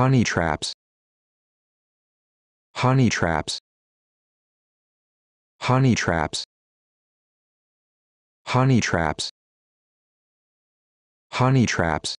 honey traps honey traps honey traps honey traps honey traps